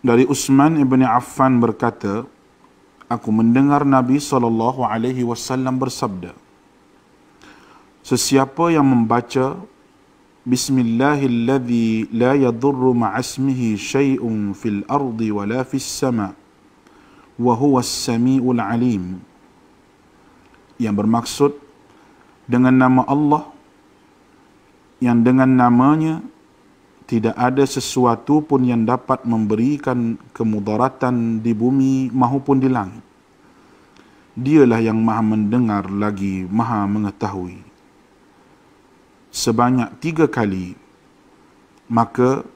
dari Utsman ibni Affan berkata, aku mendengar Nabi saw bersabda, sesiapa yang membaca Bismillahilladzi la yadurru ma'asmihi syai'un fil ardi wa la fis sama wa huwa as-sami'ul alim yang bermaksud dengan nama Allah yang dengan namanya tidak ada sesuatu pun yang dapat memberikan kemudaratan di bumi maupun di langit. Dialah yang maha mendengar lagi maha mengetahui. Sebanyak tiga kali, maka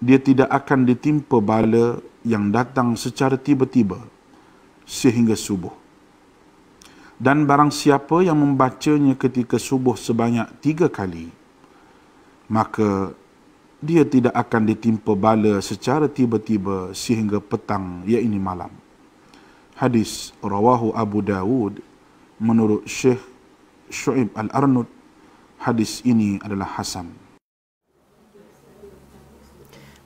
dia tidak akan ditimpa bala yang datang secara tiba-tiba sehingga subuh. Dan barang siapa yang membacanya ketika subuh sebanyak tiga kali, maka dia tidak akan ditimpa bala secara tiba-tiba sehingga petang ini malam. Hadis rawahu Abu Dawud menurut Syekh Shu'ib Al-Arnud hadis ini adalah hasan.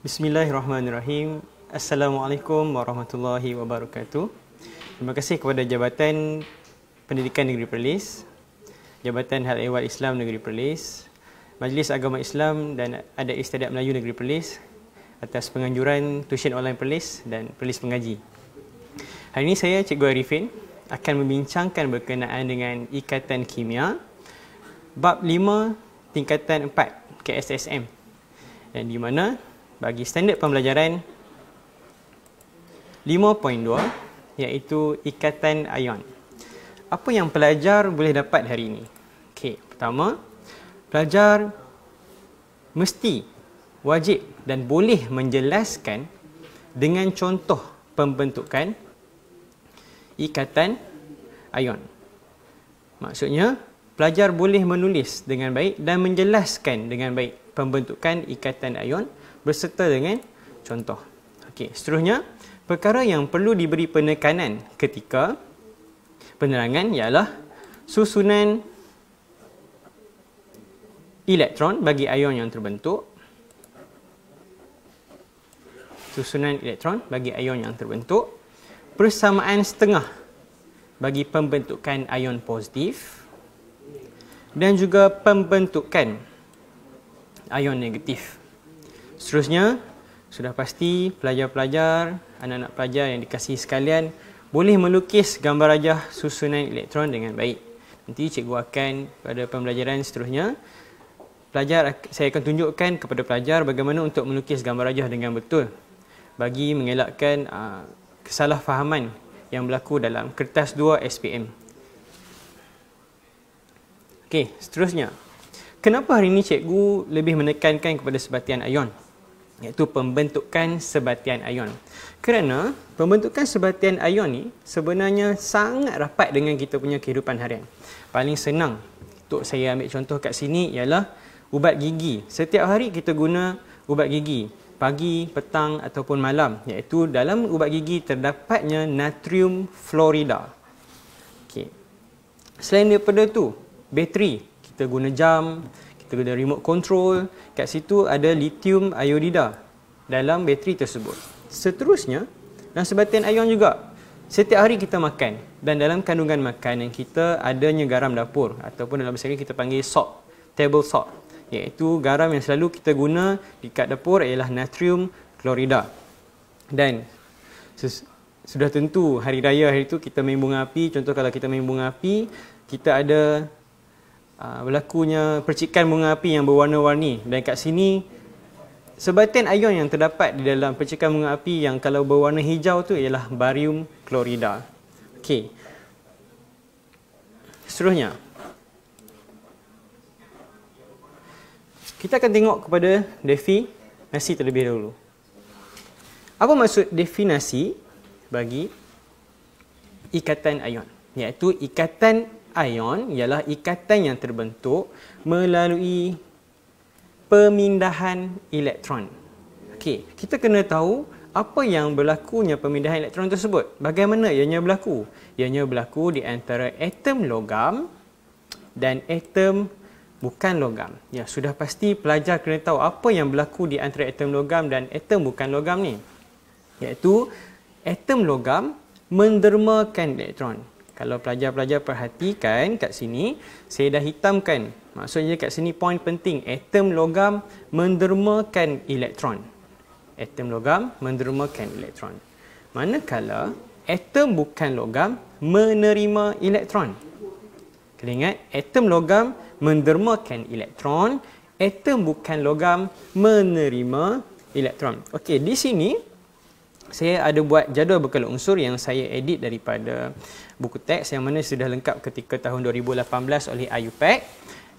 Bismillahirrahmanirrahim. Assalamualaikum warahmatullahi wabarakatuh. Terima kasih kepada Jabatan Pendidikan Negeri Perlis, Jabatan Hal Ehwal Islam Negeri Perlis, Majlis Agama Islam dan ada Istiadat Melayu Negeri Perlis atas penganjuran tuition online Perlis dan Perlis Pengaji. Hari ini saya, Cikgu Arifin, akan membincangkan berkenaan dengan Ikatan Kimia Bab 5 Tingkatan 4 KSSM dan di mana bagi standard pembelajaran 5.2 iaitu ikatan ion. Apa yang pelajar boleh dapat hari ini? Okey, pertama, pelajar mesti wajib dan boleh menjelaskan dengan contoh pembentukan ikatan ion. Maksudnya pelajar boleh menulis dengan baik dan menjelaskan dengan baik pembentukan ikatan ion berserta dengan contoh. Okey, seterusnya perkara yang perlu diberi penekanan ketika penerangan ialah susunan elektron bagi ion yang terbentuk susunan elektron bagi ion yang terbentuk persamaan setengah bagi pembentukan ion positif dan juga pembentukan ion negatif. Seterusnya, sudah pasti pelajar-pelajar, anak-anak pelajar yang dikasih sekalian boleh melukis gambar rajah susunan elektron dengan baik. Nanti cikgu akan pada pembelajaran seterusnya pelajar saya akan tunjukkan kepada pelajar bagaimana untuk melukis gambar rajah dengan betul bagi mengelakkan uh, kesalahfahaman yang berlaku dalam kertas 2 SPM. Okey, seterusnya. Kenapa hari ini cikgu lebih menekankan kepada sebatian ayon, Iaitu pembentukan sebatian ayon? Kerana pembentukan sebatian ayon ni sebenarnya sangat rapat dengan kita punya kehidupan harian. Paling senang untuk saya ambil contoh kat sini ialah ubat gigi. Setiap hari kita guna ubat gigi. Pagi, petang ataupun malam. Iaitu dalam ubat gigi terdapatnya natrium florida. Okay. Selain daripada itu, bateri. Kita guna jam, kita guna remote control. Kat situ ada lithium iodida dalam bateri tersebut. Seterusnya, dan sebatin ayam juga. Setiap hari kita makan dan dalam kandungan makanan kita adanya garam dapur ataupun dalam bahasa kita panggil salt, table salt iaitu garam yang selalu kita guna dekat dapur ialah natrium klorida. Dan sudah tentu hari raya hari itu kita main bunga api, contoh kalau kita main bunga api, kita ada aa, uh, berlakunya percikan bunga api yang berwarna-warni dan kat sini sebatin ion yang terdapat di dalam percikan bunga api yang kalau berwarna hijau tu ialah barium klorida. Okey. Seterusnya, Kita akan tengok kepada definasi terlebih dahulu. Apa maksud definasi bagi ikatan ion? Iaitu ikatan ion ialah ikatan yang terbentuk melalui pemindahan elektron. Okey, kita kena tahu apa yang berlakunya pemindahan elektron tersebut. Bagaimana ianya berlaku? Ianya berlaku di antara atom logam dan atom bukan logam. Ya, sudah pasti pelajar kena tahu apa yang berlaku di antara atom logam dan atom bukan logam ni. Iaitu atom logam mendermakan elektron. Kalau pelajar-pelajar perhatikan kat sini, saya dah hitamkan. Maksudnya kat sini poin penting, atom logam mendermakan elektron. Atom logam mendermakan elektron. Manakala atom bukan logam menerima elektron. Kita ingat atom logam mendermakan elektron, atom bukan logam menerima elektron. Okey, di sini saya ada buat jadual bekal unsur yang saya edit daripada buku teks yang mana sudah lengkap ketika tahun 2018 oleh IUPAC e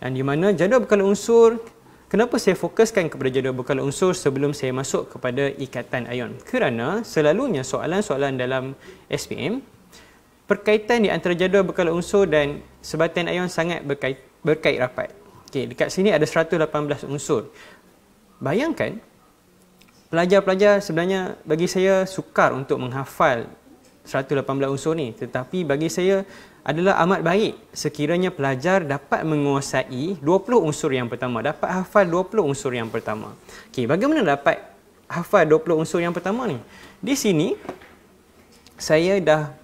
dan di mana jadual bekal unsur Kenapa saya fokuskan kepada jadual bekal unsur sebelum saya masuk kepada ikatan ion? Kerana selalunya soalan-soalan dalam SPM, perkaitan di antara jadual bekal unsur dan sebatan ion sangat berkait, berkait rapat. Okey, dekat sini ada 118 unsur. Bayangkan pelajar-pelajar sebenarnya bagi saya sukar untuk menghafal 118 unsur ni, tetapi bagi saya adalah amat baik sekiranya pelajar dapat menguasai 20 unsur yang pertama, dapat hafal 20 unsur yang pertama. Okey, bagaimana dapat hafal 20 unsur yang pertama ni? Di sini saya dah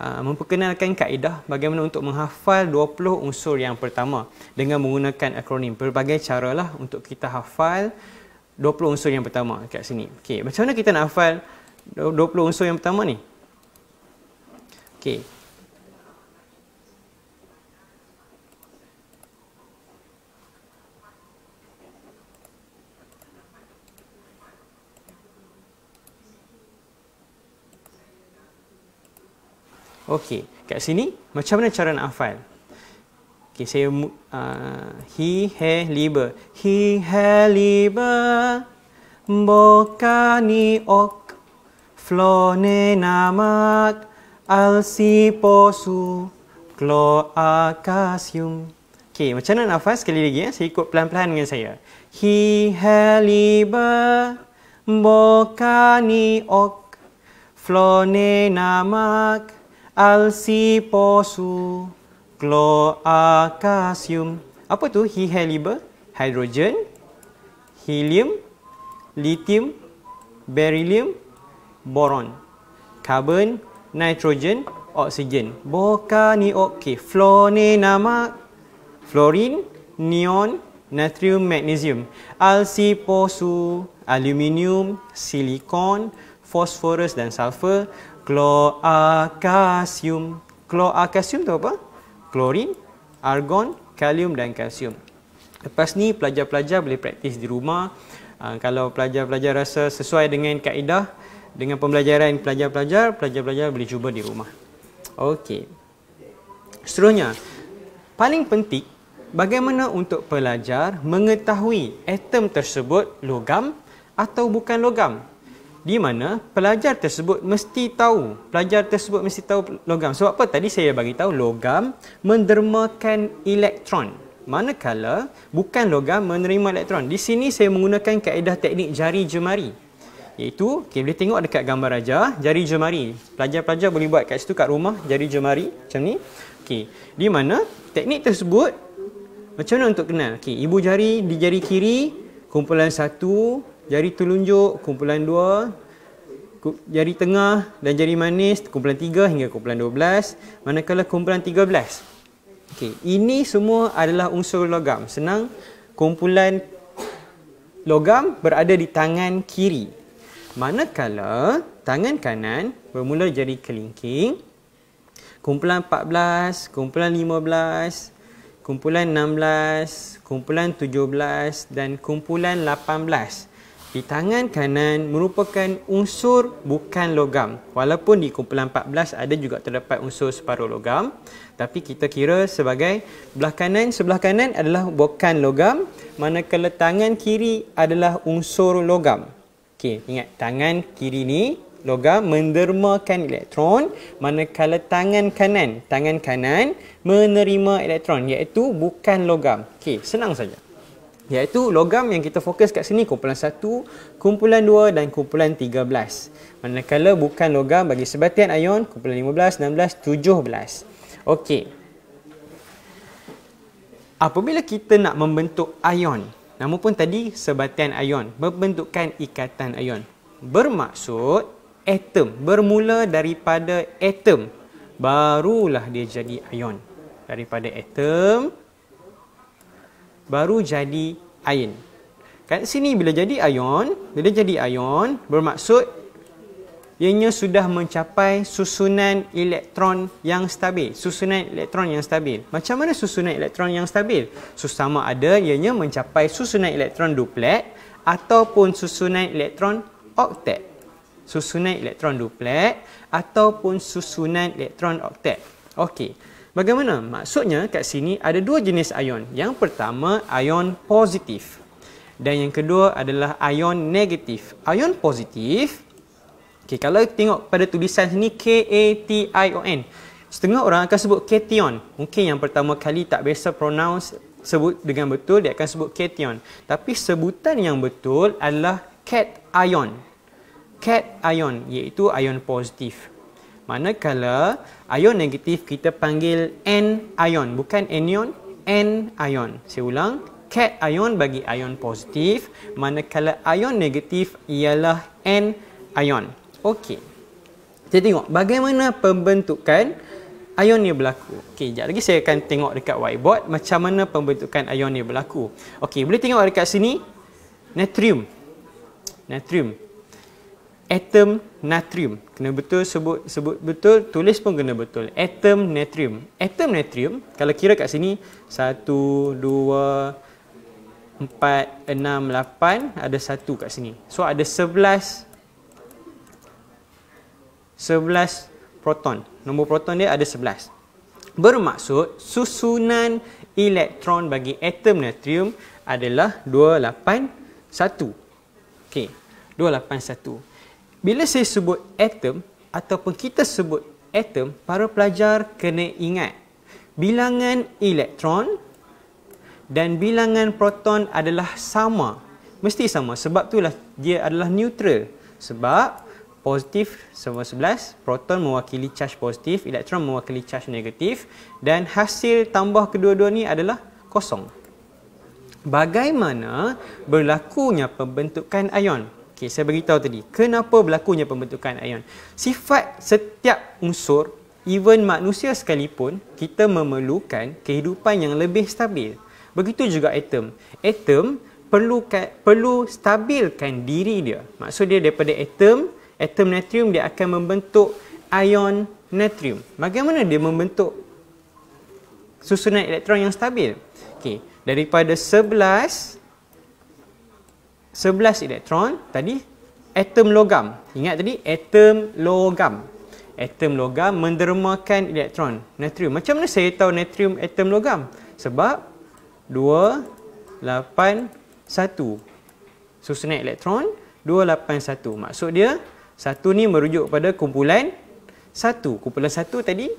Ah, memperkenalkan kaedah bagaimana untuk menghafal 20 unsur yang pertama dengan menggunakan akronim. Pelbagai lah untuk kita hafal 20 unsur yang pertama kat sini. Okey, macam mana kita nak hafal 20 unsur yang pertama ni? Okey. Okey, kat sini macam mana cara nak hafal? Okey, saya uh, he he liba. He he liba. Boka ni ok. Flo namak. Al si Klo akasium. Okey, macam mana nak hafal sekali lagi? Ya? Saya ikut pelan-pelan dengan saya. He he liba. Boka ni ok. Flo namak al si po su klo apa tu he helibe hydrogen helium lithium beryllium boron carbon nitrogen oksigen boka ni okey flo ni nama fluorine neon natrium magnesium al si po su aluminium silikon fosforus dan sulfur kloakasium. Kloakasium tu apa? Klorin, argon, kalium dan kalsium. Lepas ni pelajar-pelajar boleh praktis di rumah. Uh, kalau pelajar-pelajar rasa sesuai dengan kaedah dengan pembelajaran pelajar-pelajar, pelajar-pelajar boleh cuba di rumah. Okey. Seterusnya, paling penting bagaimana untuk pelajar mengetahui atom tersebut logam atau bukan logam di mana pelajar tersebut mesti tahu pelajar tersebut mesti tahu logam sebab apa tadi saya bagi tahu logam mendermakan elektron manakala bukan logam menerima elektron di sini saya menggunakan kaedah teknik jari jemari iaitu okay, boleh tengok dekat gambar raja jari jemari pelajar-pelajar boleh buat kat situ kat rumah jari jemari macam ni okey di mana teknik tersebut macam mana untuk kenal okey ibu jari di jari kiri kumpulan satu jari telunjuk kumpulan 2 jari tengah dan jari manis kumpulan 3 hingga kumpulan 12 manakala kumpulan 13 okay? ini semua adalah unsur logam senang kumpulan logam berada di tangan kiri manakala tangan kanan bermula jari kelingking kumpulan 14 kumpulan 15 kumpulan 16, kumpulan 17 dan kumpulan di tangan kanan merupakan unsur bukan logam. Walaupun di kumpulan 14 ada juga terdapat unsur separuh logam. Tapi kita kira sebagai belah kanan, sebelah kanan adalah bukan logam. Manakala tangan kiri adalah unsur logam. Okey, ingat tangan kiri ni logam mendermakan elektron manakala tangan kanan tangan kanan menerima elektron iaitu bukan logam okey senang saja iaitu logam yang kita fokus kat sini kumpulan 1, kumpulan 2 dan kumpulan 13. Manakala bukan logam bagi sebatian ion kumpulan 15, 16, 17. Okey. Apabila kita nak membentuk ion, namun pun tadi sebatian ion, membentukkan ikatan ion. Bermaksud atom bermula daripada atom barulah dia jadi ion. Daripada atom baru jadi ion. Kat sini bila jadi ion, bila jadi ion bermaksud ianya sudah mencapai susunan elektron yang stabil. Susunan elektron yang stabil. Macam mana susunan elektron yang stabil? Susama ada ianya mencapai susunan elektron duplet ataupun susunan elektron oktet. Susunan elektron duplet ataupun susunan elektron oktet. Okey. Bagaimana? Maksudnya kat sini ada dua jenis ion. Yang pertama ion positif. Dan yang kedua adalah ion negatif. Ion positif. Okey, kalau tengok pada tulisan sini K A T I O N. Setengah orang akan sebut kation. Mungkin yang pertama kali tak biasa pronounce sebut dengan betul dia akan sebut kation. Tapi sebutan yang betul adalah cation. Cation iaitu ion positif. Manakala ion negatif kita panggil N anion bukan anion anion saya ulang cat ion bagi ion positif manakala ion negatif ialah N anion okey kita tengok bagaimana pembentukan ion ni berlaku. Okey, jap lagi saya akan tengok dekat whiteboard macam mana pembentukan ion ni berlaku. Okey, boleh tengok dekat sini natrium. Natrium atom natrium. Kena betul sebut sebut betul, tulis pun kena betul. Atom natrium. Atom natrium, kalau kira kat sini, 1, 2, 4, 6, 8, ada satu kat sini. So ada 11, 11 proton. Nombor proton dia ada 11. Bermaksud, susunan elektron bagi atom natrium adalah 281. Okey, 281. Bila saya sebut atom ataupun kita sebut atom, para pelajar kena ingat bilangan elektron dan bilangan proton adalah sama. Mesti sama sebab itulah dia adalah neutral. Sebab positif sama sebelas proton mewakili charge positif, elektron mewakili charge negatif dan hasil tambah kedua-dua ni adalah kosong. Bagaimana berlakunya pembentukan ion? Okey, saya beritahu tadi, kenapa berlakunya pembentukan ion? Sifat setiap unsur, even manusia sekalipun, kita memerlukan kehidupan yang lebih stabil. Begitu juga atom. Atom perlu perlu stabilkan diri dia. Maksud dia daripada atom, atom natrium dia akan membentuk ion natrium. Bagaimana dia membentuk susunan elektron yang stabil? Okey, daripada 11 11 elektron tadi atom logam ingat tadi atom logam atom logam mendermakan elektron natrium macam mana saya tahu natrium atom logam sebab 281 susunan elektron 281 maksud dia satu ni merujuk pada kumpulan satu kumpulan satu tadi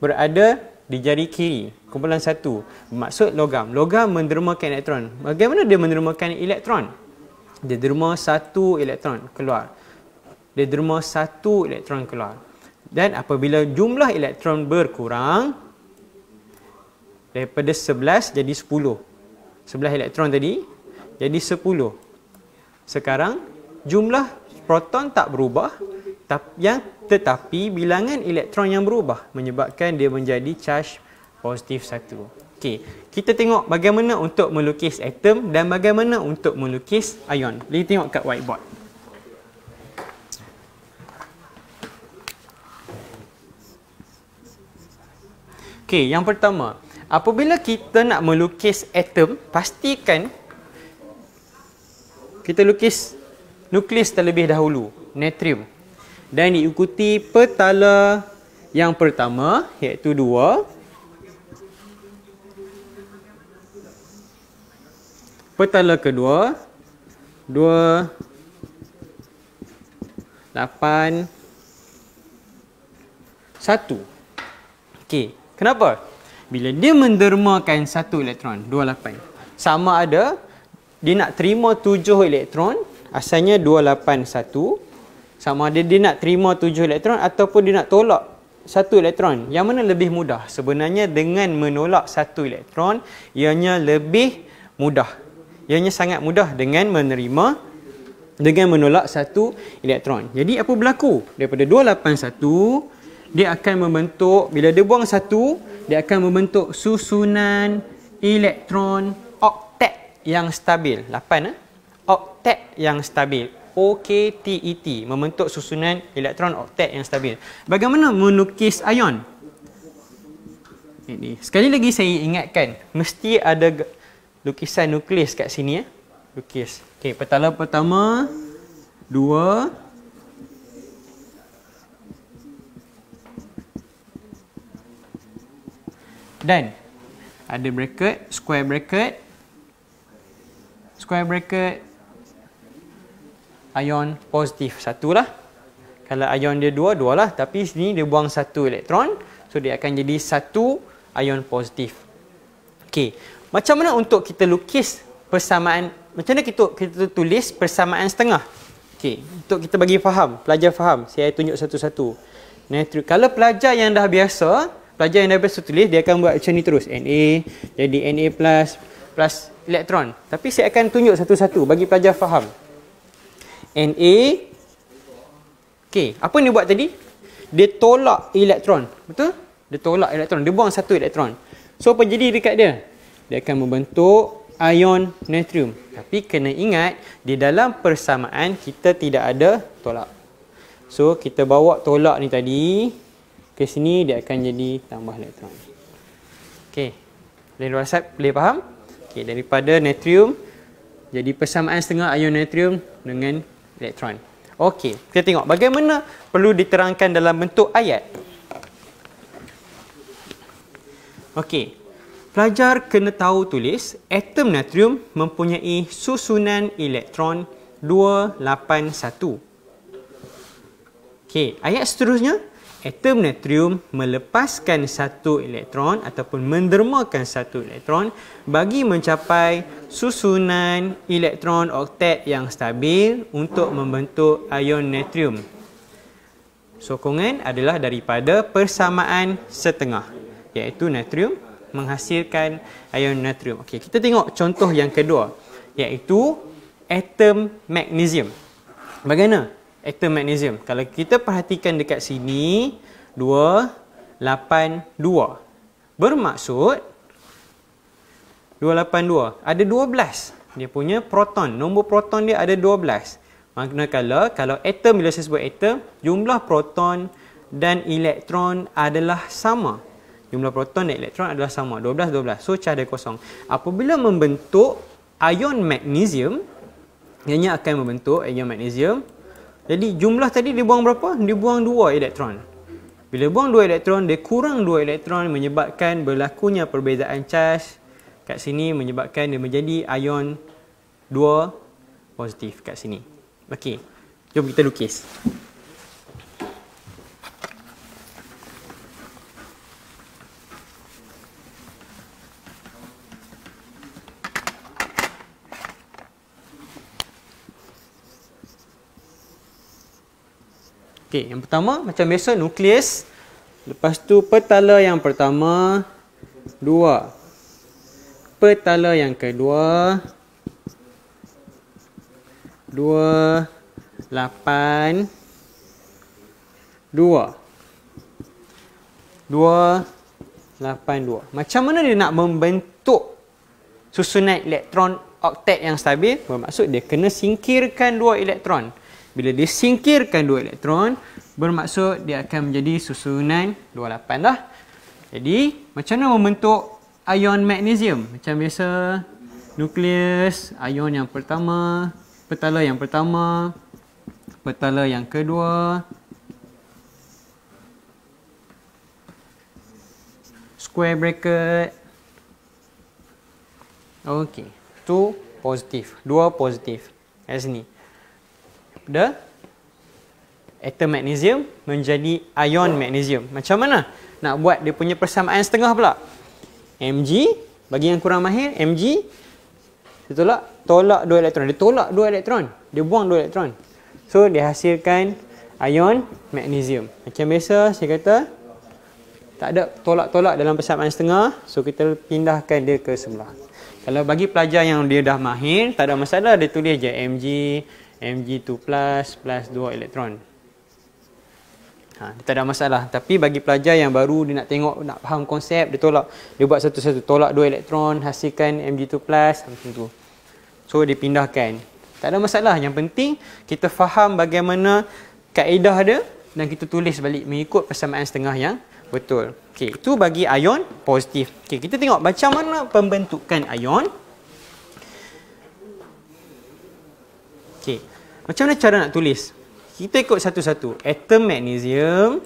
berada di jari kiri kumpulan satu maksud logam logam mendermakan elektron bagaimana dia mendermakan elektron dia derma satu elektron keluar. Dia derma satu elektron keluar. Dan apabila jumlah elektron berkurang daripada 11 jadi 10. 11 elektron tadi jadi 10. Sekarang jumlah proton tak berubah yang tetapi bilangan elektron yang berubah menyebabkan dia menjadi charge positif 1. Okay kita tengok bagaimana untuk melukis atom dan bagaimana untuk melukis ion. Boleh tengok kat whiteboard. Okey, yang pertama, apabila kita nak melukis atom, pastikan kita lukis nukleus terlebih dahulu, natrium. Dan diikuti petala yang pertama, iaitu petala kedua dua, lapan, satu. okey kenapa bila dia mendermakan satu elektron dua lapan, sama ada dia nak terima tujuh elektron asalnya dua lapan satu, sama ada dia nak terima tujuh elektron ataupun dia nak tolak satu elektron yang mana lebih mudah sebenarnya dengan menolak satu elektron ianya lebih mudah ianya sangat mudah dengan menerima dengan menolak satu elektron. Jadi apa berlaku? Daripada 281 dia akan membentuk bila dia buang satu dia akan membentuk susunan elektron oktet yang stabil. 8 eh. Oktet yang stabil. OKTET e membentuk susunan elektron oktet yang stabil. Bagaimana melukis ion? Ini. Sekali lagi saya ingatkan mesti ada lukisan nukleus kat sini ya. Lukis. Okey, petala pertama dua dan ada bracket, square bracket. Square bracket ion positif satu lah. Kalau ion dia dua, dua lah. Tapi sini dia buang satu elektron. So dia akan jadi satu ion positif. Okey. Macam mana untuk kita lukis persamaan macam mana kita kita tulis persamaan setengah? Okay, untuk kita bagi faham, pelajar faham, saya tunjuk satu-satu. kalau pelajar yang dah biasa, pelajar yang dah biasa tulis dia akan buat macam ni terus Na jadi Na plus plus elektron. Tapi saya akan tunjuk satu-satu bagi pelajar faham. Na okay apa ni buat tadi? Dia tolak elektron, betul? Dia tolak elektron, dia buang satu elektron. So apa jadi dekat dia? dia akan membentuk ion natrium. Tapi kena ingat di dalam persamaan kita tidak ada tolak. So kita bawa tolak ni tadi ke sini dia akan jadi tambah elektron. Okey. Boleh WhatsApp, boleh faham? Okey, daripada natrium jadi persamaan setengah ion natrium dengan elektron. Okey, kita tengok bagaimana perlu diterangkan dalam bentuk ayat. Okey. Pelajar kena tahu tulis atom natrium mempunyai susunan elektron 281. Okey, ayat seterusnya atom natrium melepaskan satu elektron ataupun mendermakan satu elektron bagi mencapai susunan elektron oktet yang stabil untuk membentuk ion natrium. Sokongan adalah daripada persamaan setengah iaitu natrium menghasilkan ion natrium. Okey, kita tengok contoh yang kedua iaitu atom magnesium. Bagaimana atom magnesium? Kalau kita perhatikan dekat sini 282. Bermaksud 282 ada 12. Dia punya proton, nombor proton dia ada 12. Maknakala kalau atom, bila saya sebut atom, jumlah proton dan elektron adalah sama jumlah proton dan elektron adalah sama 12 12 so cah dia kosong apabila membentuk ion magnesium ianya akan membentuk ion magnesium jadi jumlah tadi dibuang berapa Dibuang buang 2 elektron bila buang 2 elektron dia kurang 2 elektron menyebabkan berlakunya perbezaan charge kat sini menyebabkan dia menjadi ion 2 positif kat sini okey jom kita lukis Okey, yang pertama macam biasa nukleus. Lepas tu petala yang pertama dua. Petala yang kedua dua lapan dua dua lapan dua. Macam mana dia nak membentuk susunan elektron oktet yang stabil? Bermaksud dia kena singkirkan dua elektron bila dia singkirkan dua elektron bermaksud dia akan menjadi susunan 28 dah. Jadi macam mana membentuk ion magnesium? Macam biasa nukleus, ion yang pertama, petala yang pertama, petala yang kedua. Square bracket. Okey. Tu positif, dua positif. Kat ni daripada atom magnesium menjadi ion magnesium. Macam mana nak buat dia punya persamaan setengah pula? Mg, bagi yang kurang mahir, Mg, dia tolak, tolak 2 elektron. Dia tolak dua elektron. Dia buang dua elektron. So, dia hasilkan ion magnesium. Macam biasa, saya kata, tak ada tolak-tolak dalam persamaan setengah. So, kita pindahkan dia ke sebelah. Kalau bagi pelajar yang dia dah mahir, tak ada masalah. Dia tulis je Mg, Mg2 plus plus 2 elektron. Ha, tak ada masalah. Tapi bagi pelajar yang baru dia nak tengok, nak faham konsep, dia tolak. Dia buat satu-satu. Tolak dua elektron, hasilkan Mg2 plus macam tu. So, dia pindahkan. Tak ada masalah. Yang penting, kita faham bagaimana kaedah dia dan kita tulis balik mengikut persamaan setengah yang betul. Okey, itu bagi ion positif. Okey, kita tengok macam mana pembentukan ion. Okey. Macam mana cara nak tulis? Kita ikut satu-satu. Atom magnesium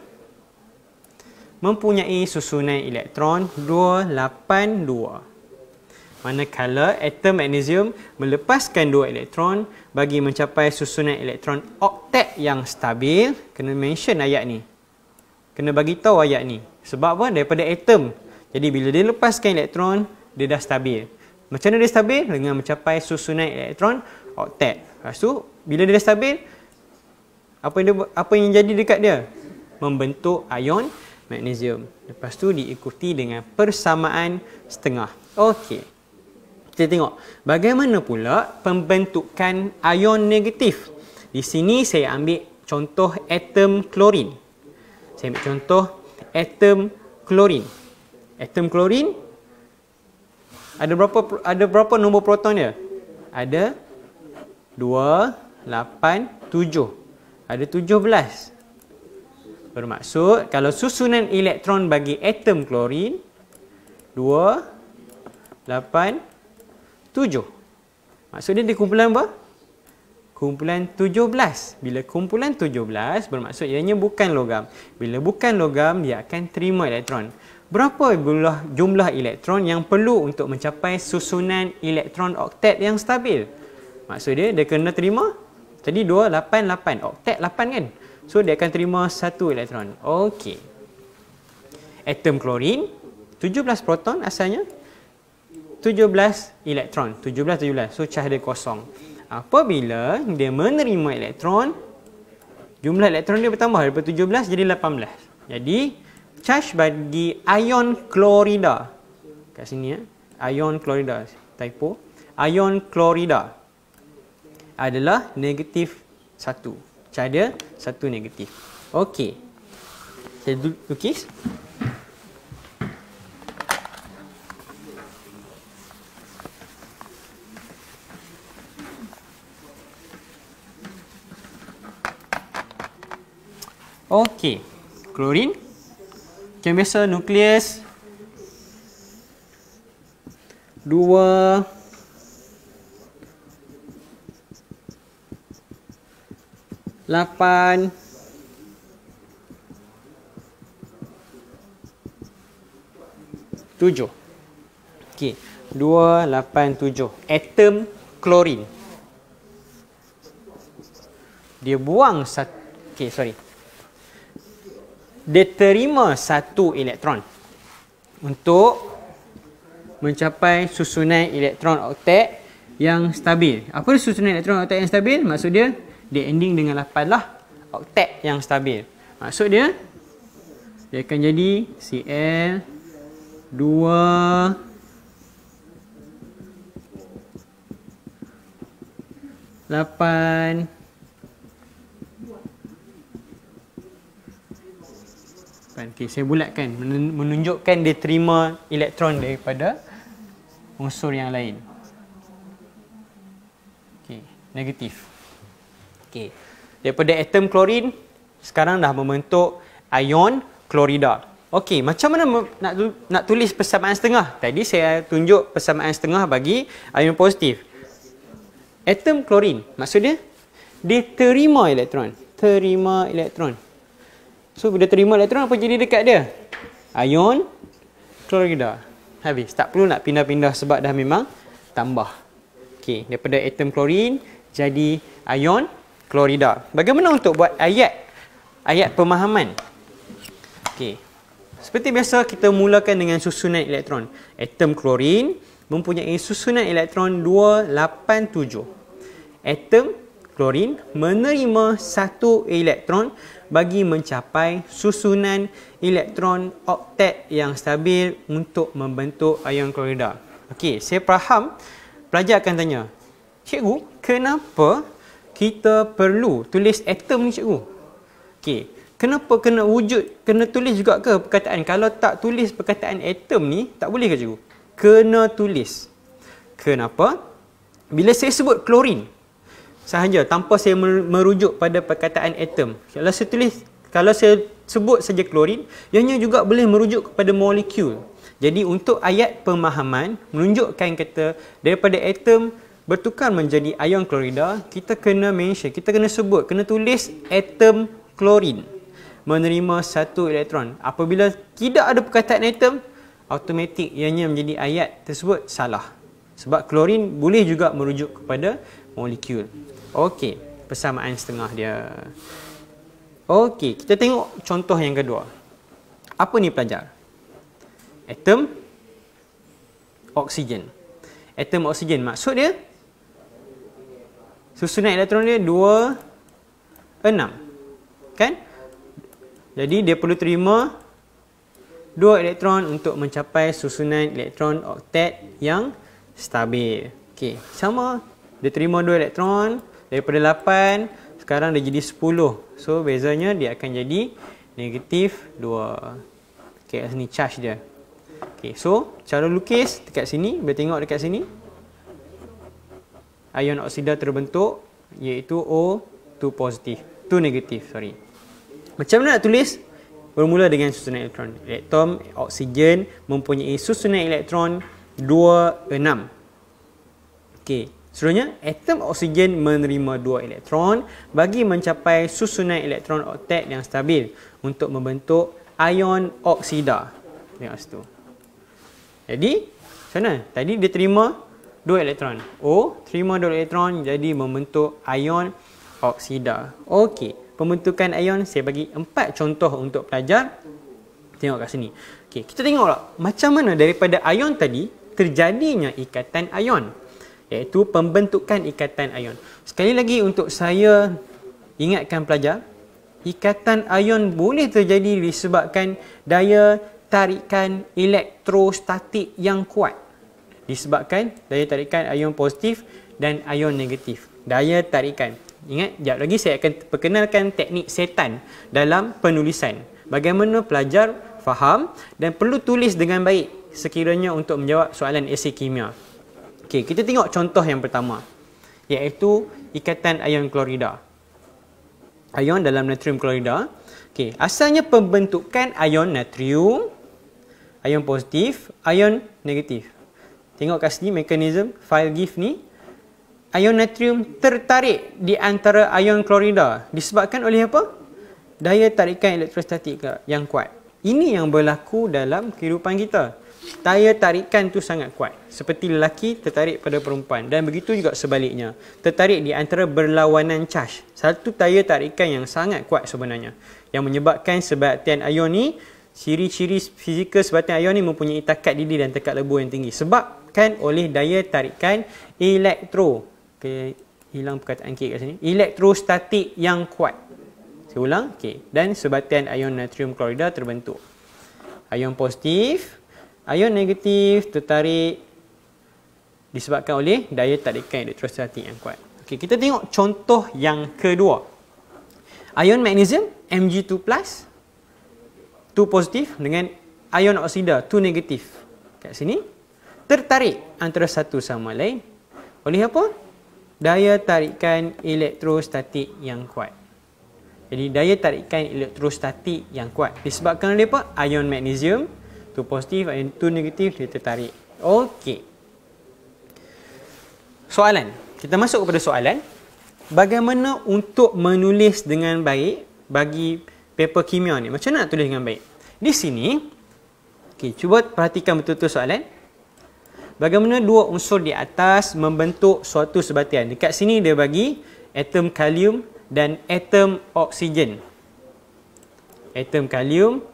mempunyai susunan elektron 282. Manakala atom magnesium melepaskan dua elektron bagi mencapai susunan elektron oktet yang stabil, kena mention ayat ni. Kena bagi tahu ayat ni. Sebab apa? Daripada atom. Jadi bila dia lepaskan elektron, dia dah stabil. Macam mana dia stabil? Dengan mencapai susunan elektron oktet. Lepas tu bila dia stabil apa yang dia, apa yang jadi dekat dia membentuk ion magnesium lepas tu diikuti dengan persamaan setengah okey kita tengok bagaimana pula pembentukan ion negatif di sini saya ambil contoh atom klorin saya ambil contoh atom klorin atom klorin ada berapa ada berapa nombor proton dia ada 2 lapan, tujuh. Ada tujuh belas. Bermaksud kalau susunan elektron bagi atom klorin, dua, lapan, tujuh. Maksudnya dia kumpulan apa? Kumpulan tujuh belas. Bila kumpulan tujuh belas, bermaksud ianya bukan logam. Bila bukan logam, dia akan terima elektron. Berapa jumlah elektron yang perlu untuk mencapai susunan elektron oktet yang stabil? Maksudnya, dia kena terima Tadi 2, 8, 8. Oktet 8 kan? So, dia akan terima satu elektron. Okey. Atom klorin, 17 proton asalnya. 17 elektron. 17, 17. So, cah dia kosong. Apabila dia menerima elektron, jumlah elektron dia bertambah. Daripada 17 jadi 18. Jadi, charge bagi ion klorida. Kat sini ya. Ion klorida. Typo. Ion klorida adalah negatif 1. Cahaya ada 1 negatif. Okey. Saya lukis. Okey. Klorin. Kemisal nukleus. Dua. Dua. lapan tujuh ok dua lapan tujuh atom klorin dia buang satu ok sorry dia terima satu elektron untuk mencapai susunan elektron oktet yang stabil. Apa susunan elektron oktet yang stabil? Maksud dia dia ending dengan 8 lah oktet yang stabil. Maksud dia dia akan jadi Cl 2 8 Okay, saya bulatkan Menunjukkan dia terima elektron Daripada unsur yang lain Okay, negatif Okey. Daripada atom klorin sekarang dah membentuk ion klorida. Okey, macam mana nak nak tulis persamaan setengah? Tadi saya tunjuk persamaan setengah bagi ion positif. Atom klorin, maksud dia dia terima elektron. Terima elektron. So bila terima elektron apa jadi dekat dia? Ion klorida. Habis, tak perlu nak pindah-pindah sebab dah memang tambah. Okey, daripada atom klorin jadi ion Klorida. Bagaimana untuk buat ayat ayat pemahaman? Okey. Seperti biasa kita mulakan dengan susunan elektron. Atom klorin mempunyai susunan elektron 287. Atom klorin menerima satu elektron bagi mencapai susunan elektron oktet yang stabil untuk membentuk ion klorida. Okey, saya faham. Pelajar akan tanya, "Cikgu, kenapa kita perlu tulis atom ni cikgu. Okey. Kenapa kena wujud, kena tulis juga ke perkataan? Kalau tak tulis perkataan atom ni, tak boleh ke cikgu? Kena tulis. Kenapa? Bila saya sebut klorin sahaja tanpa saya merujuk pada perkataan atom. Kalau saya tulis, kalau saya sebut saja klorin, ianya juga boleh merujuk kepada molekul. Jadi untuk ayat pemahaman menunjukkan kata daripada atom bertukar menjadi ion klorida, kita kena mention, kita kena sebut, kena tulis atom klorin menerima satu elektron. Apabila tidak ada perkataan atom, automatik ianya menjadi ayat tersebut salah. Sebab klorin boleh juga merujuk kepada molekul. Okey, persamaan setengah dia. Okey, kita tengok contoh yang kedua. Apa ni pelajar? Atom oksigen. Atom oksigen maksud dia susunan elektron dia 2 6 kan jadi dia perlu terima 2 elektron untuk mencapai susunan elektron oktet yang stabil okey sama dia terima 2 elektron daripada 8 sekarang dia jadi 10 so bezanya dia akan jadi negatif 2 okey sini charge dia okey so cara lukis dekat sini boleh tengok dekat sini ion oksida terbentuk iaitu O2 positif, 2 negatif, sorry. Macam mana nak tulis? Bermula dengan susunan elektron. Atom oksigen mempunyai susunan elektron 2 6. Okey. Seterusnya, atom oksigen menerima dua elektron bagi mencapai susunan elektron oktet yang stabil untuk membentuk ion oksida. Tengok situ. Jadi, macam mana? Tadi dia terima 2 elektron. O oh, terima 2 elektron jadi membentuk ion oksida. Okey, pembentukan ion saya bagi 4 contoh untuk pelajar. Tengok kat sini. Okey, kita tengoklah macam mana daripada ion tadi terjadinya ikatan ion iaitu pembentukan ikatan ion. Sekali lagi untuk saya ingatkan pelajar, ikatan ion boleh terjadi disebabkan daya tarikan elektrostatik yang kuat disebabkan daya tarikan ion positif dan ion negatif. Daya tarikan. Ingat, sekejap lagi saya akan perkenalkan teknik setan dalam penulisan. Bagaimana pelajar faham dan perlu tulis dengan baik sekiranya untuk menjawab soalan esei kimia. Okay, kita tengok contoh yang pertama iaitu ikatan ion klorida. Ion dalam natrium klorida. Okay, asalnya pembentukan ion natrium ion positif, ion negatif. Tengok kat sini mekanism file give ni. Ion natrium tertarik di antara ion klorida disebabkan oleh apa? Daya tarikan elektrostatik yang kuat. Ini yang berlaku dalam kehidupan kita. Daya tarikan tu sangat kuat. Seperti lelaki tertarik pada perempuan dan begitu juga sebaliknya. Tertarik di antara berlawanan charge. Satu daya tarikan yang sangat kuat sebenarnya yang menyebabkan sebatian ion ni ciri-ciri fizikal sebatang ion ni mempunyai takat didi dan takat lebur yang tinggi sebab sebabkan oleh daya tarikan elektro okay, hilang perkataan K kat sini elektrostatik yang kuat saya ulang okay. dan sebatian ion natrium klorida terbentuk ion positif ion negatif tertarik disebabkan oleh daya tarikan elektrostatik yang kuat okay, kita tengok contoh yang kedua ion magnesium Mg2+, tu positif dengan ion oksida tu negatif kat sini tertarik antara satu sama lain oleh apa daya tarikan elektrostatik yang kuat jadi daya tarikan elektrostatik yang kuat disebabkan oleh apa ion magnesium tu positif ion tu negatif dia tertarik okey soalan kita masuk kepada soalan bagaimana untuk menulis dengan baik bagi paper kimia ni macam mana nak tulis dengan baik di sini, okay, cuba perhatikan betul-betul soalan. Bagaimana dua unsur di atas membentuk suatu sebatian? Dekat sini dia bagi atom kalium dan atom oksigen. Atom kalium,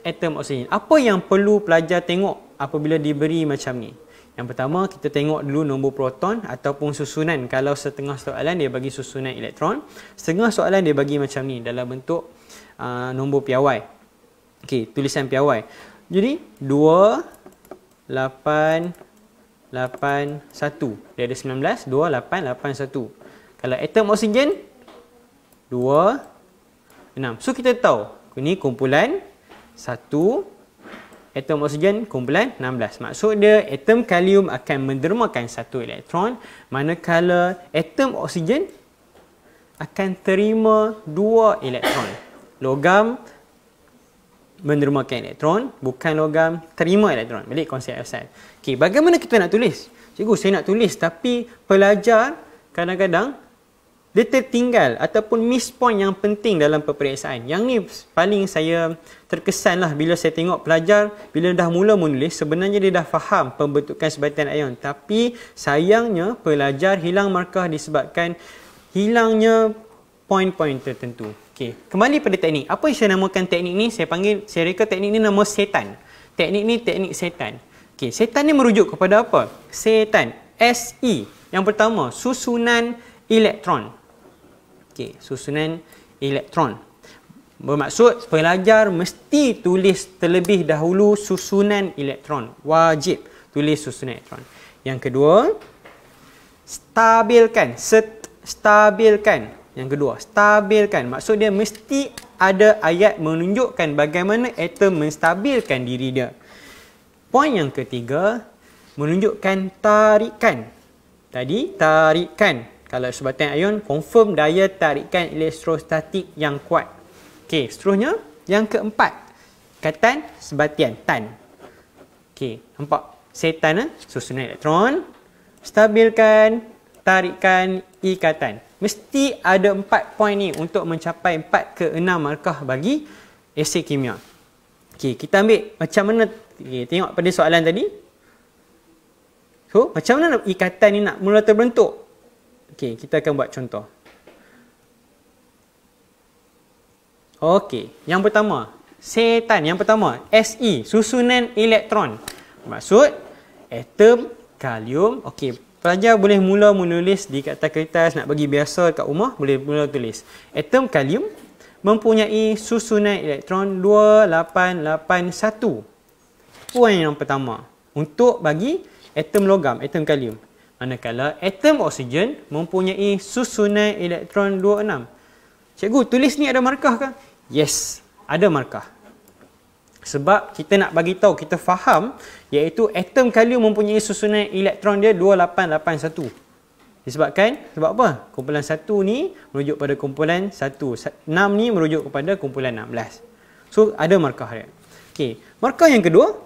atom oksigen. Apa yang perlu pelajar tengok apabila diberi macam ni? Yang pertama, kita tengok dulu nombor proton ataupun susunan. Kalau setengah soalan, dia bagi susunan elektron. Setengah soalan, dia bagi macam ni dalam bentuk uh, nombor piawai. Okey, tulisan piawai. Jadi 2881. Dia ada 19, 2881. Kalau atom oksigen 2 6. So kita tahu ini kumpulan 1 atom oksigen kumpulan 16. Maksud dia atom kalium akan mendermakan satu elektron manakala atom oksigen akan terima dua elektron. Logam menerumahkan elektron, bukan logam terima elektron. Balik konsep asal. Okey, bagaimana kita nak tulis? Cikgu, saya nak tulis tapi pelajar kadang-kadang dia tertinggal ataupun miss point yang penting dalam peperiksaan. Yang ni paling saya terkesan lah bila saya tengok pelajar bila dah mula menulis sebenarnya dia dah faham pembentukan sebatian ion. Tapi sayangnya pelajar hilang markah disebabkan hilangnya point-point tertentu. Okey, kembali pada teknik. Apa yang saya namakan teknik ni? Saya panggil saya reka teknik ni nama setan. Teknik ni teknik setan. Okey, setan ni merujuk kepada apa? Setan. S E. Yang pertama, susunan elektron. Okey, susunan elektron. Bermaksud pelajar mesti tulis terlebih dahulu susunan elektron. Wajib tulis susunan elektron. Yang kedua, stabilkan. Set, stabilkan. Yang kedua, stabilkan. Maksud dia mesti ada ayat menunjukkan bagaimana atom menstabilkan diri dia. Poin yang ketiga, menunjukkan tarikan. Tadi, tarikan. Kalau sebatang ion, confirm daya tarikan elektrostatik yang kuat. Okey, seterusnya, yang keempat. Katan sebatian, tan. Okey, nampak? Setan, eh? susunan elektron. Stabilkan, tarikan, ikatan mesti ada empat poin ni untuk mencapai empat ke enam markah bagi esei kimia. Okey, kita ambil macam mana okay, tengok pada soalan tadi. So, macam mana ikatan ni nak mula terbentuk? Okey, kita akan buat contoh. Okey, yang pertama, setan yang pertama, SE, susunan elektron. Maksud atom kalium. Okey, pelajar boleh mula menulis di kertas kertas nak bagi biasa kat rumah boleh mula tulis atom kalium mempunyai susunan elektron 2881 poin yang pertama untuk bagi atom logam atom kalium manakala atom oksigen mempunyai susunan elektron 26 cikgu tulis ni ada markah ke yes ada markah sebab kita nak bagi tahu kita faham iaitu atom kalium mempunyai susunan elektron dia 2881. Disebabkan sebab apa? Kumpulan 1 ni merujuk pada kumpulan 1. 6 ni merujuk kepada kumpulan 16. So ada markah dia. Okey, markah yang kedua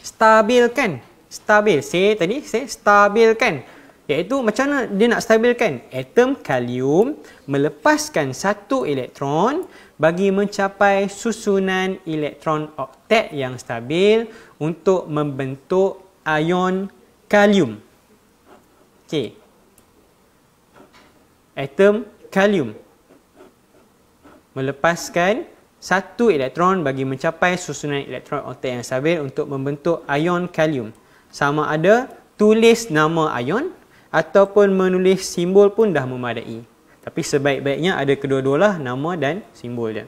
stabilkan. Stabil. saya tadi saya stabilkan. Iaitu macam mana dia nak stabilkan? Atom kalium melepaskan satu elektron bagi mencapai susunan elektron oktet yang stabil untuk membentuk ion kalium. Okey. Atom kalium melepaskan satu elektron bagi mencapai susunan elektron oktet yang stabil untuk membentuk ion kalium. Sama ada tulis nama ion ataupun menulis simbol pun dah memadai. Tapi sebaik-baiknya ada kedua-dualah nama dan simbol dia.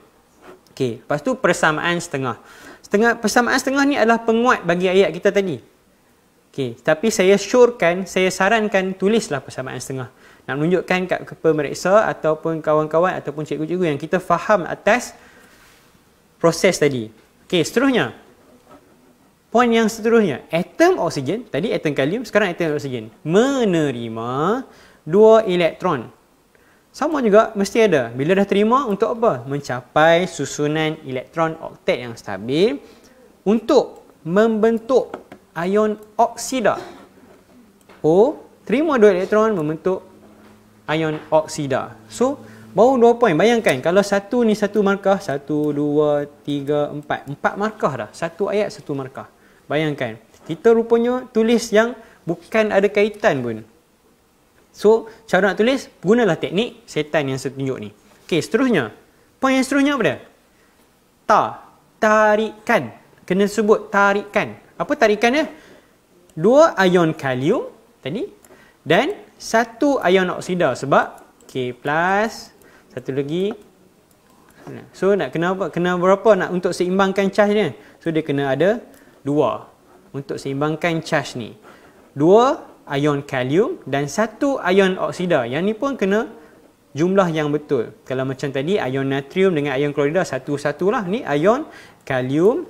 Okey, lepas tu persamaan setengah. Setengah persamaan setengah ni adalah penguat bagi ayat kita tadi. Okey, tapi saya syorkan, saya sarankan tulislah persamaan setengah. Nak menunjukkan kat pemeriksa ataupun kawan-kawan ataupun cikgu-cikgu yang kita faham atas proses tadi. Okey, seterusnya. Poin yang seterusnya, atom oksigen, tadi atom kalium, sekarang atom oksigen. Menerima dua elektron sama juga mesti ada. Bila dah terima untuk apa? Mencapai susunan elektron oktet yang stabil untuk membentuk ion oksida. O terima dua elektron membentuk ion oksida. So bau dua poin. Bayangkan kalau satu ni satu markah, satu, dua, tiga, empat. Empat markah dah. Satu ayat satu markah. Bayangkan. Kita rupanya tulis yang bukan ada kaitan pun. So, cara nak tulis, gunalah teknik setan yang saya tunjuk ni. Okey, seterusnya. Poin yang seterusnya apa dia? Ta. Tarikan. Kena sebut tarikan. Apa tarikan dia? Dua ion kalium tadi. Dan satu ion oksida sebab K plus. Satu lagi. So, nak kena apa? Kena berapa nak untuk seimbangkan charge dia? So, dia kena ada dua. Untuk seimbangkan charge ni. Dua ion kalium dan satu ion oksida. Yang ni pun kena jumlah yang betul. Kalau macam tadi ion natrium dengan ion klorida satu-satulah. Ni ion kalium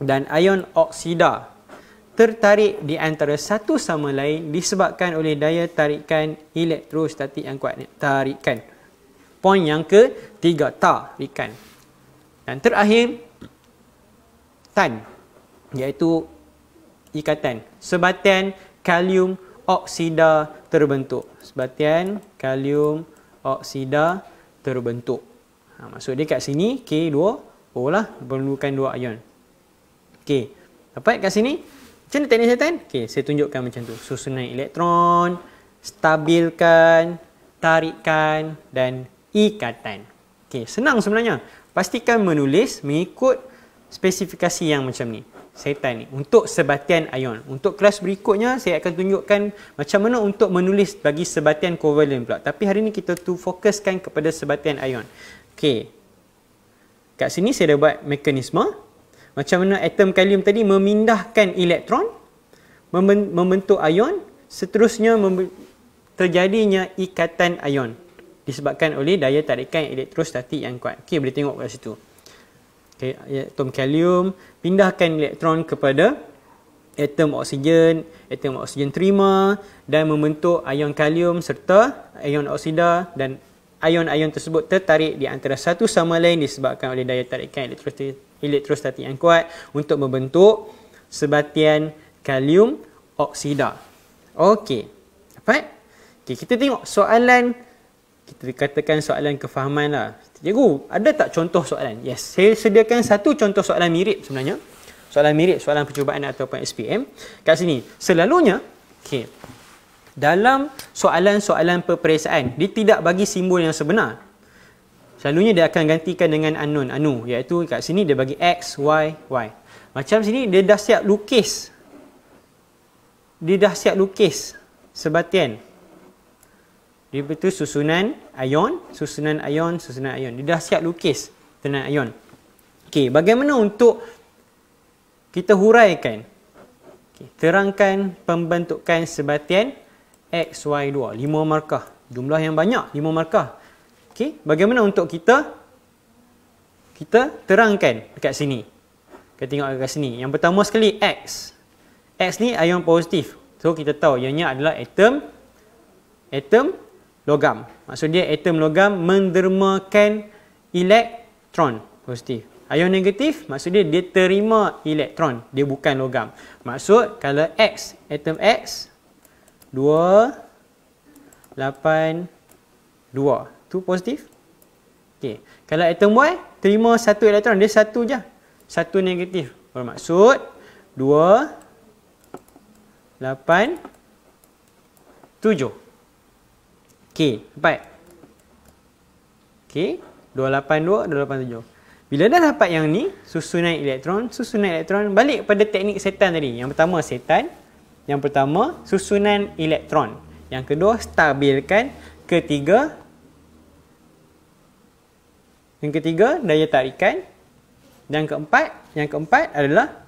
dan ion oksida tertarik di antara satu sama lain disebabkan oleh daya tarikan elektrostatik yang kuat. Tarikan. Poin yang ke tiga. Tarikan. Dan terakhir, tan. Iaitu ikatan. Sebatan tan kalium oksida terbentuk. Sebatian kalium oksida terbentuk. Ha, maksud dia kat sini K2O lah. Perlukan dua ion. Okey. Dapat kat sini? Macam mana teknik saya tanya? Okey. Saya tunjukkan macam tu. Susunan elektron. Stabilkan. Tarikan. Dan ikatan. Okey. Senang sebenarnya. Pastikan menulis mengikut spesifikasi yang macam ni syaitan ni untuk sebatian ion. Untuk kelas berikutnya saya akan tunjukkan macam mana untuk menulis bagi sebatian kovalen. pula. Tapi hari ni kita tu fokuskan kepada sebatian ion. Okey. Kat sini saya dah buat mekanisme macam mana atom kalium tadi memindahkan elektron membentuk ion seterusnya terjadinya ikatan ion disebabkan oleh daya tarikan elektrostatik yang kuat. Okey, boleh tengok kat situ okay, ya, atom kalium pindahkan elektron kepada atom oksigen atom oksigen terima dan membentuk ion kalium serta ion oksida dan ion-ion tersebut tertarik di antara satu sama lain disebabkan oleh daya tarikan elektrostatik, yang kuat untuk membentuk sebatian kalium oksida. Okey. Dapat? Okey, kita tengok soalan kita dikatakan soalan kefahaman lah. Cikgu, ada tak contoh soalan? Yes, saya sediakan satu contoh soalan mirip sebenarnya. Soalan mirip, soalan percubaan ataupun SPM. Kat sini, selalunya, okay, dalam soalan-soalan peperiksaan, dia tidak bagi simbol yang sebenar. Selalunya dia akan gantikan dengan anun anu. Iaitu kat sini dia bagi X, Y, Y. Macam sini dia dah siap lukis. Dia dah siap lukis sebatian. Dia betul susunan ion, susunan ion, susunan ion. Dia dah siap lukis tentang ion. Okey, bagaimana untuk kita huraikan? Okay, terangkan pembentukan sebatian X, Y, 2. Lima markah. Jumlah yang banyak, lima markah. Okey, bagaimana untuk kita kita terangkan dekat sini. Kita tengok dekat sini. Yang pertama sekali, X. X ni ion positif. So, kita tahu ianya adalah atom atom logam. Maksudnya atom logam mendermakan elektron positif. Ion negatif maksudnya dia terima elektron, dia bukan logam. Maksud kalau X, atom X 2 8 tu positif. Okay, Kalau atom Y terima satu elektron, dia satu je. Satu negatif. Bermaksud 2 8 7 K, 4. K, 282, 287. Bila dah dapat yang ni, susunan elektron, susunan elektron, balik pada teknik setan tadi. Yang pertama setan, yang pertama susunan elektron. Yang kedua stabilkan, ketiga yang ketiga daya tarikan dan keempat, yang keempat adalah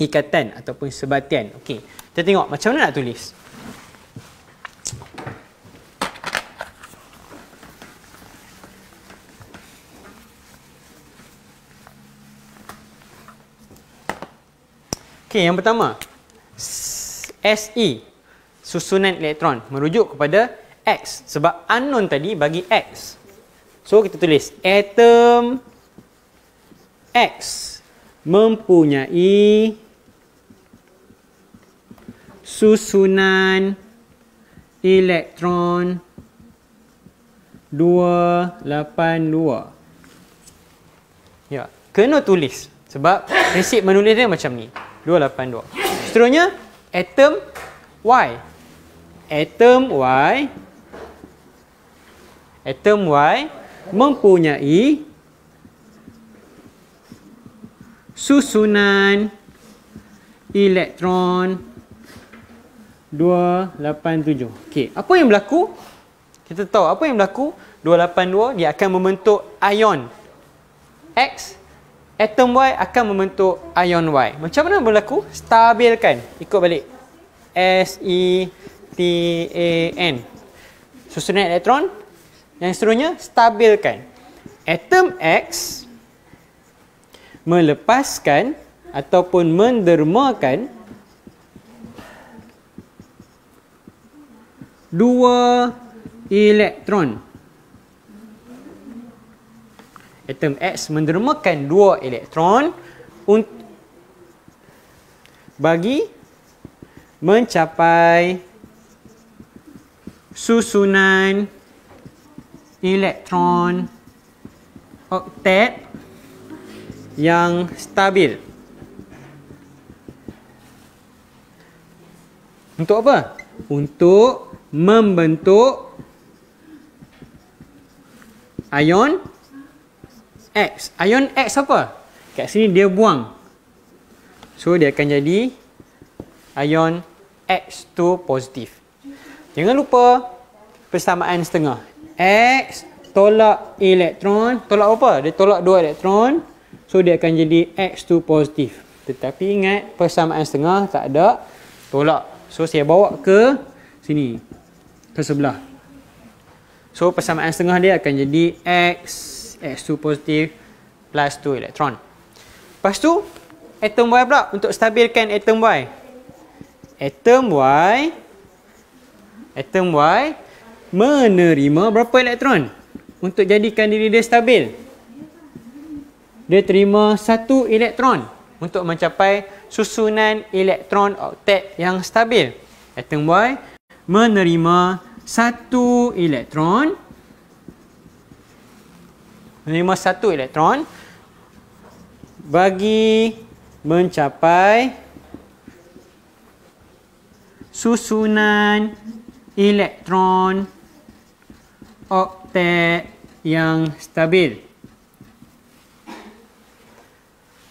ikatan ataupun sebatian. Okey. Kita tengok macam mana nak tulis. Okey, yang pertama SE susunan elektron merujuk kepada X sebab anon tadi bagi X. So kita tulis atom X mempunyai susunan elektron 282. Ya, kena tulis sebab prinsip menulis dia macam ni. 282. Seterusnya, atom Y. Atom Y atom Y mempunyai susunan elektron 287. Okay, apa yang berlaku? Kita tahu apa yang berlaku? 282 dia akan membentuk ion X Atom Y akan membentuk ion Y. Macam mana berlaku? Stabilkan. Ikut balik. S-E-T-A-N. Susunan elektron. Yang seterusnya, stabilkan. Atom X melepaskan ataupun mendermakan dua elektron. Elektron atom X mendermakan dua elektron bagi mencapai susunan elektron oktet yang stabil. Untuk apa? Untuk membentuk ion X. Ion X apa? Kat sini dia buang. So dia akan jadi ion X2 positif. Jangan lupa persamaan setengah. X tolak elektron. Tolak apa? Dia tolak dua elektron. So dia akan jadi X2 positif. Tetapi ingat persamaan setengah tak ada tolak. So saya bawa ke sini. Ke sebelah. So persamaan setengah dia akan jadi x X2 eh, positif plus 2 elektron. Lepas tu, atom Y pula untuk stabilkan atom Y. Atom Y atom Y menerima berapa elektron untuk jadikan diri dia stabil? Dia terima satu elektron untuk mencapai susunan elektron oktet yang stabil. Atom Y menerima satu elektron menerima satu elektron bagi mencapai susunan elektron oktet yang stabil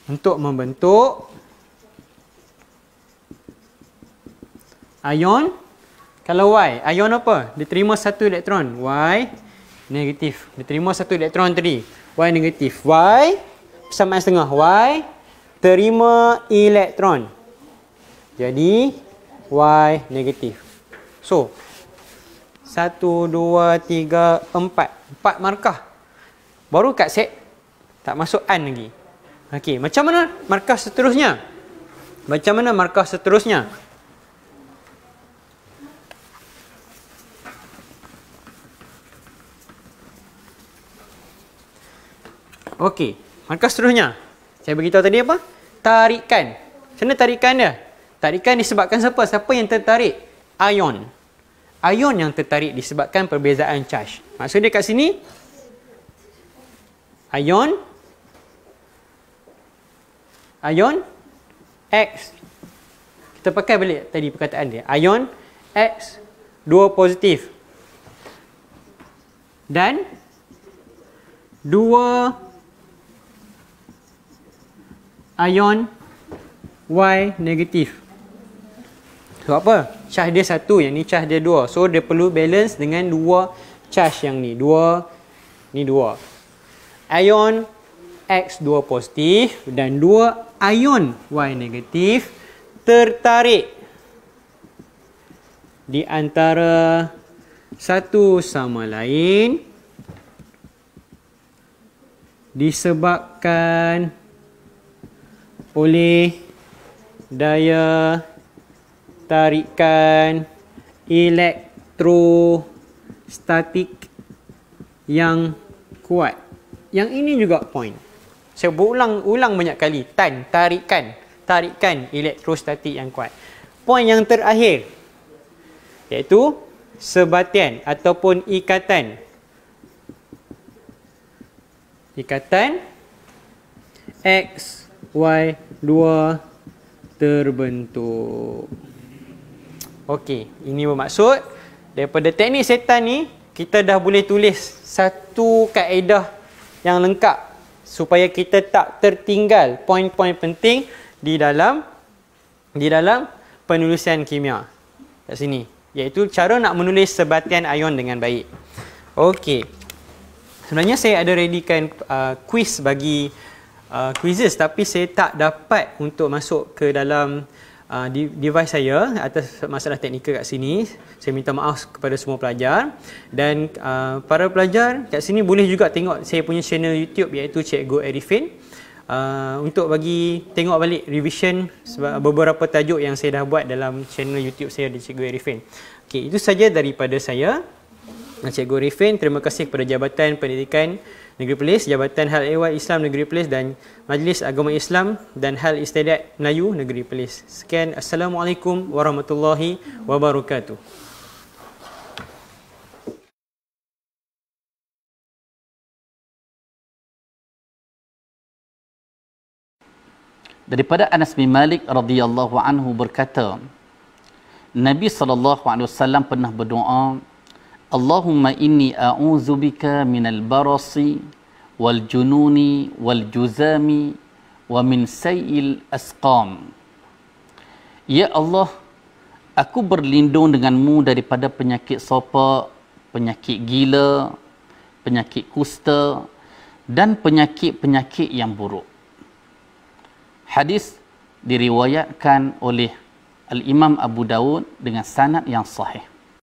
untuk membentuk ion kalau y ion apa diterima satu elektron y negatif. Dia terima satu elektron tadi. Y negatif. Y sama setengah. Y terima elektron. Jadi Y negatif. So, satu, dua, tiga, empat, empat markah. Baru kat set. Tak masuk an lagi. Okey, macam mana markah seterusnya? Macam mana markah seterusnya? Okey. maka seterusnya. Saya beritahu tadi apa? Tarikan. Macam mana tarikan dia? Tarikan disebabkan siapa? Siapa yang tertarik? Ion. Ion yang tertarik disebabkan perbezaan charge. Maksudnya kat sini. Ion. Ion. X. Kita pakai balik tadi perkataan dia. Ion. X. Dua positif. Dan. Dua positif ion Y negatif So apa? Charge dia satu, yang ni charge dia dua So dia perlu balance dengan dua charge yang ni Dua, ni dua Ion x dua positif dan dua ion Y negatif Tertarik Di antara satu sama lain Disebabkan oleh daya tarikan elektrostatik yang kuat. Yang ini juga point. Saya berulang ulang banyak kali. Tan, tarikan. Tarikan elektrostatik yang kuat. Point yang terakhir. Iaitu sebatian ataupun ikatan. Ikatan X, Y, Dua terbentuk. Okey, ini bermaksud daripada teknik setan ni kita dah boleh tulis satu kaedah yang lengkap supaya kita tak tertinggal poin-poin penting di dalam di dalam penulisan kimia. Kat sini, iaitu cara nak menulis sebatian ion dengan baik. Okey. Sebenarnya saya ada readykan uh, quiz bagi uh, quizzes tapi saya tak dapat untuk masuk ke dalam uh, device saya atas masalah teknikal kat sini. Saya minta maaf kepada semua pelajar dan uh, para pelajar kat sini boleh juga tengok saya punya channel YouTube iaitu Cikgu Arifin uh, untuk bagi tengok balik revision beberapa tajuk yang saya dah buat dalam channel YouTube saya di Cikgu Arifin. Okey, itu saja daripada saya. Cikgu Erifin, terima kasih kepada Jabatan Pendidikan Negeri Perlis, Jabatan Hal Ehwal Islam Negeri Perlis dan Majlis Agama Islam dan Hal Istiadat Melayu Negeri Perlis. Sekian, Assalamualaikum Warahmatullahi Wabarakatuh. Daripada Anas bin Malik radhiyallahu anhu berkata, Nabi sallallahu alaihi wasallam pernah berdoa Allahumma inni a'udzu bika minal barasi wal jununi wal juzami wa min sayyil asqam. Ya Allah, aku berlindung denganmu daripada penyakit sopa, penyakit gila, penyakit kusta dan penyakit-penyakit yang buruk. Hadis diriwayatkan oleh Al-Imam Abu Dawud dengan sanad yang sahih.